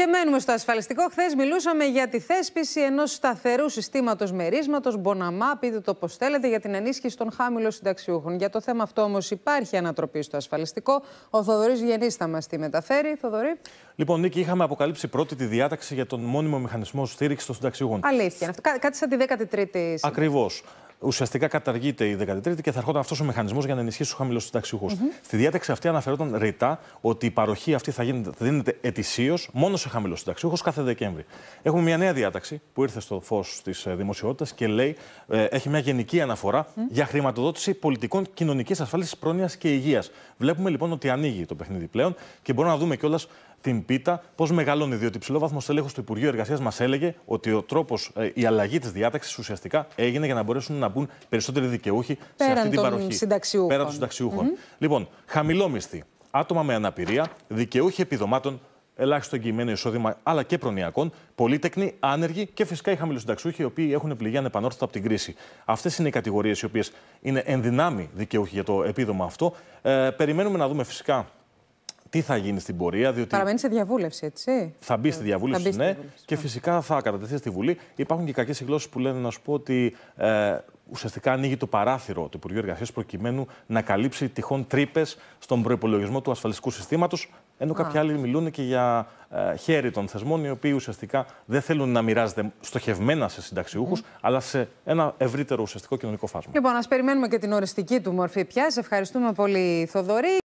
Και μένουμε στο ασφαλιστικό. Χθες μιλούσαμε για τη θέσπιση ενός σταθερού συστήματος μερίσματος, Μποναμά, πείτε το πώς θέλετε, για την ενίσχυση των χάμηλων συνταξιούχων. Για το θέμα αυτό όμως υπάρχει ανατροπή στο ασφαλιστικό. Ο Θοδωρής Γενή θα μας τη μεταφέρει. Θοδωρή. Λοιπόν, Νίκη, είχαμε αποκαλύψει πρώτη τη διάταξη για τον μόνιμο μηχανισμό στήριξης των συνταξιούχων. Αλήθεια. κάτι σαν τη 13η. Ακριβώς ουσιαστικά καταργείται η 13η και θα ερχόταν αυτός ο μηχανισμός για να ενισχύσει τους χαμηλούς συνταξιούχους. Mm Στη διάταξη αυτή αναφερόταν ρητά ότι η παροχή αυτή θα, γίνεται, θα δίνεται ετησίως μόνο σε χαμηλούς συνταξιούχους κάθε Δεκέμβρη. Έχουμε μια νέα διάταξη που ήρθε στο φως της ε, δημοσιότητας και λέει, ε, έχει μια γενική αναφορά για χρηματοδότηση πολιτικών κοινωνικής ασφάλισης, πρόνοιας και υγείας. Βλέπουμε λοιπόν ότι ανοίγει το παιχνίδι πλέον και μπορούμε να δούμε κιόλας την πίτα, πώς μεγαλώνει. Διότι ψηλόβαθμο στελέχο του Υπουργείου Εργασίας μας έλεγε ότι ο τρόπος, ε, η αλλαγή της διάταξης ουσιαστικά έγινε για να μπορέσουν να μπουν περισσότεροι δικαιούχοι σε αυτή την παροχή. Πέρα των συνταξιούχων. Mm-hmm. Λοιπόν, χαμηλόμισθη, άτομα με αναπηρία, δικαιούχοι επιδομάτων ελάχιστο εγγυημένο εισόδημα, αλλά και προνοιακών, πολίτεκνοι, άνεργοι και φυσικά οι χαμηλοσυνταξιούχοι, οι οποίοι έχουν πληγεί ανεπανόρθωτα από την κρίση. Αυτές είναι οι κατηγορίες οι οποίες είναι ενδυνάμει δικαιούχοι για το επίδομα αυτό. Ε, περιμένουμε να δούμε φυσικά τι θα γίνει στην πορεία. Διότι Παραμένει σε διαβούλευση, έτσι. Θα μπει στη διαβούλευση, μπει στη ναι, διαβούλευση. και ναι. φυσικά θα κατατεθεί στη Βουλή. Υπάρχουν και κακές γλώσσε που λένε να σου πω ότι ε, ουσιαστικά ανοίγει το παράθυρο του Υπουργείου Εργασίας προκειμένου να καλύψει τυχόν τρύπες στον προπολογισμό του ασφαλιστικού συστήματος. Ενώ κάποιοι Α. άλλοι μιλούν και για ε, χέρι των θεσμών, οι οποίοι ουσιαστικά δεν θέλουν να μοιράζεται στοχευμένα σε συνταξιούχους, mm. αλλά σε ένα ευρύτερο ουσιαστικό κοινωνικό φάσμα. Λοιπόν, ας περιμένουμε και την οριστική του μορφή πια. Σε ευχαριστούμε πολύ, Θοδωρή.